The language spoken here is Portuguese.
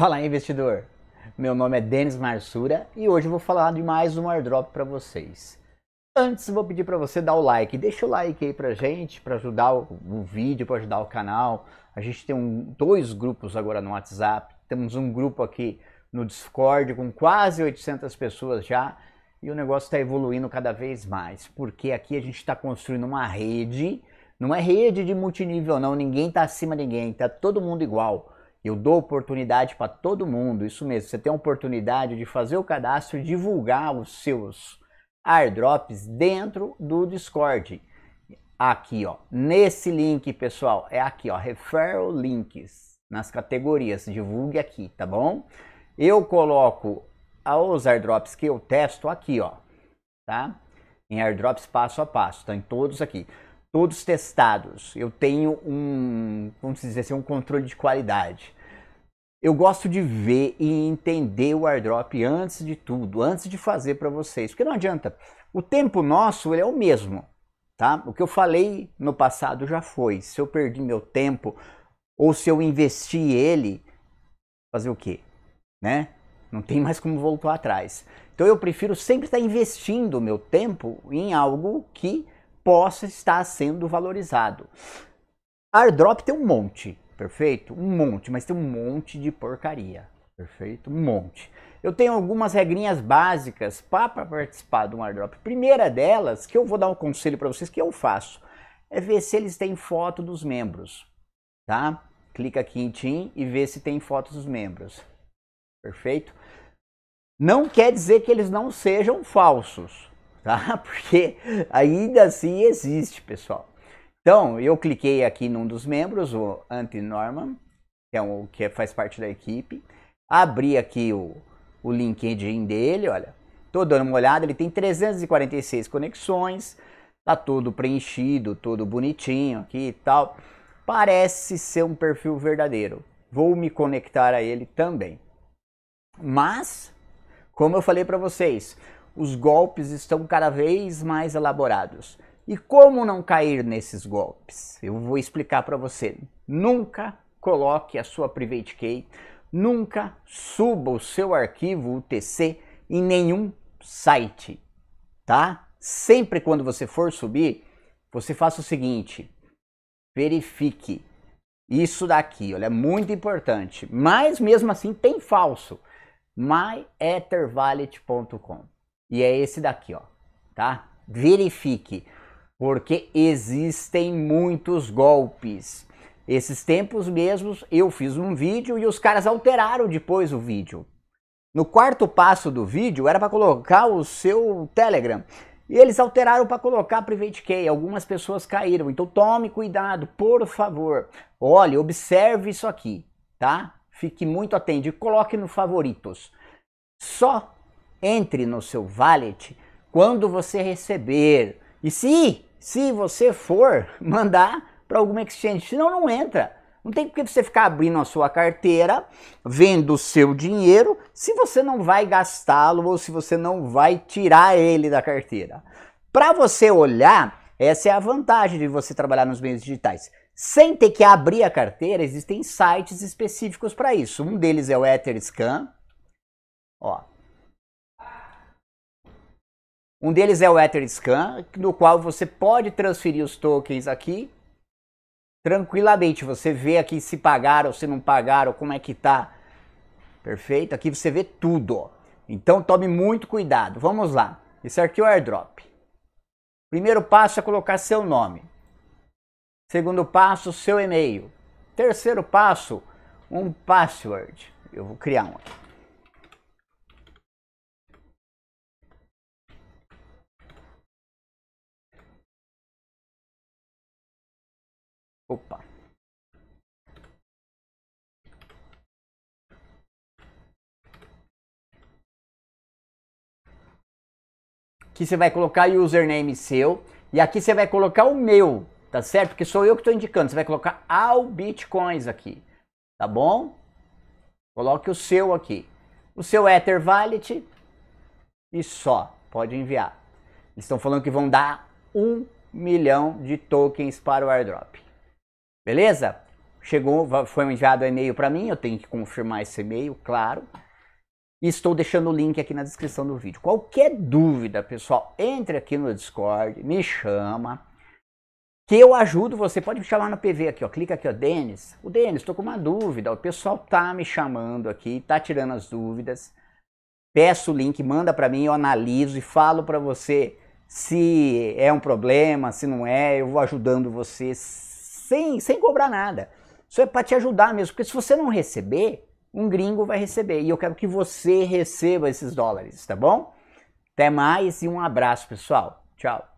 Fala investidor! Meu nome é Denis Marsura e hoje eu vou falar de mais um airdrop para vocês. Antes vou pedir para você dar o like, deixa o like aí para gente, para ajudar o, vídeo, para ajudar o canal. A gente tem um, dois grupos agora no WhatsApp, temos um grupo aqui no Discord com quase 800 pessoas já e o negócio está evoluindo cada vez mais, porque aqui a gente está construindo uma rede, não é rede de multinível não, ninguém está acima de ninguém, está todo mundo igual eu dou oportunidade para todo mundo, isso mesmo. Você tem a oportunidade de fazer o cadastro e divulgar os seus airdrops dentro do Discord. Aqui, ó, nesse link, pessoal, é aqui, ó, referral links nas categorias, divulgue aqui, tá bom? Eu coloco os airdrops que eu testo aqui, ó, tá? Em airdrops passo a passo, tá em todos aqui todos testados. Eu tenho um, vamos dizer assim, um controle de qualidade. Eu gosto de ver e entender o airdrop antes de tudo, antes de fazer para vocês, porque não adianta. O tempo nosso ele é o mesmo, tá? O que eu falei no passado já foi. Se eu perdi meu tempo ou se eu investi ele, fazer o quê, né? Não tem mais como voltar atrás. Então eu prefiro sempre estar investindo o meu tempo em algo que possa estar sendo valorizado. Airdrop tem um monte, perfeito? Um monte, mas tem um monte de porcaria, perfeito? Um monte. Eu tenho algumas regrinhas básicas para participar de um airdrop. Primeira delas, que eu vou dar um conselho para vocês, que eu faço, é ver se eles têm foto dos membros, tá? Clica aqui em Team e vê se tem fotos dos membros, perfeito? Não quer dizer que eles não sejam falsos, tá? Porque ainda assim existe, pessoal. Então, eu cliquei aqui num dos membros, o Anti-Norman, que, é um, que faz parte da equipe. Abri aqui o, o LinkedIn dele, olha. Tô dando uma olhada, ele tem 346 conexões, tá todo preenchido, todo bonitinho aqui e tal. Parece ser um perfil verdadeiro. Vou me conectar a ele também. Mas, como eu falei para vocês, os golpes estão cada vez mais elaborados. E como não cair nesses golpes? Eu vou explicar para você. Nunca coloque a sua private key, nunca suba o seu arquivo UTC em nenhum site, tá? Sempre quando você for subir, você faça o seguinte, verifique isso daqui, olha, é muito importante. Mas mesmo assim tem falso, MyEtherWallet.com e é esse daqui, ó, tá? Verifique, porque existem muitos golpes. Esses tempos mesmos eu fiz um vídeo e os caras alteraram depois o vídeo. No quarto passo do vídeo era para colocar o seu Telegram. E eles alteraram para colocar Private Key, algumas pessoas caíram. Então tome cuidado, por favor. Olhe, observe isso aqui, tá? Fique muito atento e coloque no favoritos. Só entre no seu wallet quando você receber. E se, se você for mandar para alguma exchange, senão não entra. Não tem porque você ficar abrindo a sua carteira, vendo o seu dinheiro, se você não vai gastá-lo ou se você não vai tirar ele da carteira. Para você olhar, essa é a vantagem de você trabalhar nos meios digitais. Sem ter que abrir a carteira, existem sites específicos para isso. Um deles é o Etherscan. Ó, um deles é o Etherscan, no qual você pode transferir os tokens aqui tranquilamente. Você vê aqui se pagaram, se não pagaram, como é que tá. Perfeito? Aqui você vê tudo. Então tome muito cuidado. Vamos lá. Esse aqui é o airdrop. Primeiro passo é colocar seu nome. Segundo passo, seu e-mail. Terceiro passo, um password. Eu vou criar um aqui. Opa. Aqui você vai colocar o username seu e aqui você vai colocar o meu, tá certo? Porque sou eu que estou indicando. Você vai colocar ao Bitcoins aqui, tá bom? Coloque o seu aqui. O seu Ether Wallet e só. Pode enviar. Eles estão falando que vão dar um milhão de tokens para o airdrop. Beleza? Chegou, foi enviado um e-mail para mim, eu tenho que confirmar esse e-mail, claro. E estou deixando o link aqui na descrição do vídeo. Qualquer dúvida, pessoal, entre aqui no Discord, me chama, que eu ajudo você. Pode me chamar no PV aqui, ó. Clica aqui, ó, Denis. O Denis, estou com uma dúvida. O pessoal tá me chamando aqui, tá tirando as dúvidas. Peço o link, manda para mim, eu analiso e falo para você se é um problema, se não é. Eu vou ajudando você sem, sem cobrar nada. Isso é para te ajudar mesmo, porque se você não receber, um gringo vai receber. E eu quero que você receba esses dólares, tá bom? Até mais e um abraço, pessoal. Tchau.